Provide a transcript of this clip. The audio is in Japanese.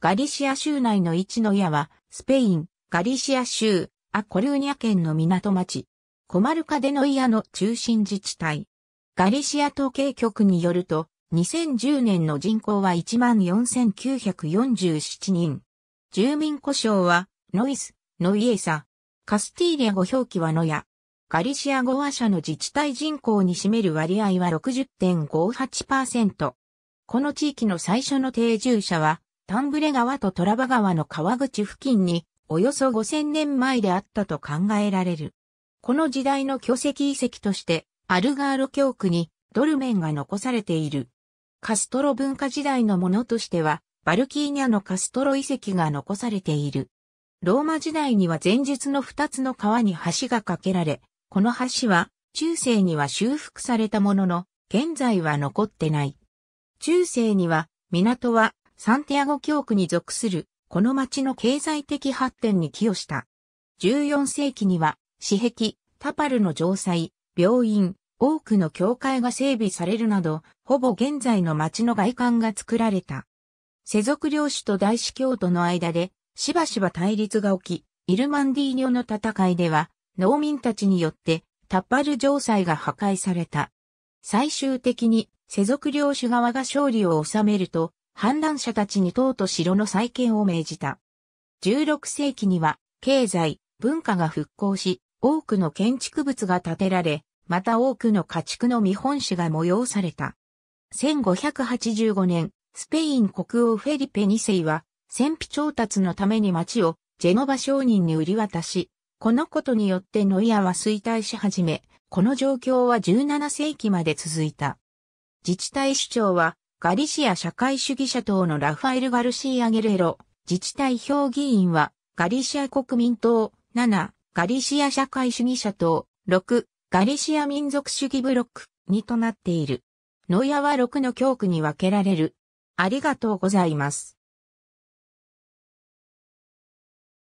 ガリシア州内の一の矢は、スペイン、ガリシア州、アコルーニャ県の港町、コマルカデノイアの中心自治体。ガリシア統計局によると、2010年の人口は14,947人。住民故障は、ノイス、ノイエサ。カスティーリア語表記はノヤ。ガリシア語話者の自治体人口に占める割合は60.58%。この地域の最初の定住者は、タンブレ川とトラバ川の川口付近に、およそ5000年前であったと考えられる。この時代の巨石遺跡として、アルガーロ教区にドルメンが残されている。カストロ文化時代のものとしては、バルキーニャのカストロ遺跡が残されている。ローマ時代には前述の2つの川に橋が架けられ、この橋は中世には修復されたものの、現在は残ってない。中世には港はサンティアゴ教区に属する、この町の経済的発展に寄与した。14世紀には、私壁、タパルの城塞、病院、多くの教会が整備されるなど、ほぼ現在の町の外観が作られた。世俗領主と大司教徒の間で、しばしば対立が起き、イルマンディーニョの戦いでは、農民たちによって、タッパル城塞が破壊された。最終的に、世俗領主側が勝利を収めると、反乱者たちに党と城の再建を命じた。16世紀には、経済、文化が復興し、多くの建築物が建てられ、また多くの家畜の見本市が催された。1585年、スペイン国王フェリペ2世は、戦費調達のために町をジェノバ商人に売り渡し、このことによってノイアは衰退し始め、この状況は17世紀まで続いた。自治体首長はガリシア社会主義者党のラファエル・ガルシー・アゲレロ、自治体評議員は、ガリシア国民党、7、ガリシア社会主義者党、6、ガリシア民族主義ブロック、2となっている。ノイアは6の教区に分けられる。ありがとうございます。